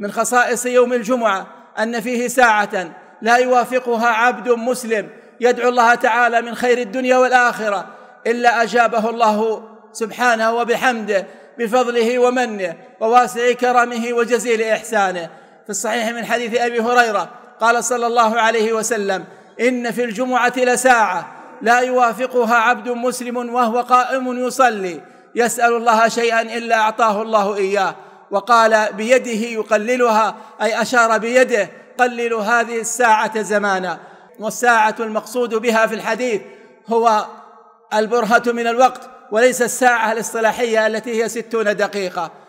من خصائص يوم الجمعة أن فيه ساعة لا يوافقها عبد مسلم يدعو الله تعالى من خير الدنيا والآخرة إلا أجابه الله سبحانه وبحمده بفضله ومنه وواسع كرمه وجزيل إحسانه في الصحيح من حديث أبي هريرة قال صلى الله عليه وسلم إن في الجمعة لساعة لا يوافقها عبد مسلم وهو قائم يصلي يسأل الله شيئا إلا أعطاه الله إياه وقال بيده يقللها أي أشار بيده قللوا هذه الساعة زمانا والساعة المقصود بها في الحديث هو البرهة من الوقت وليس الساعة الاصطلاحية التي هي ستون دقيقة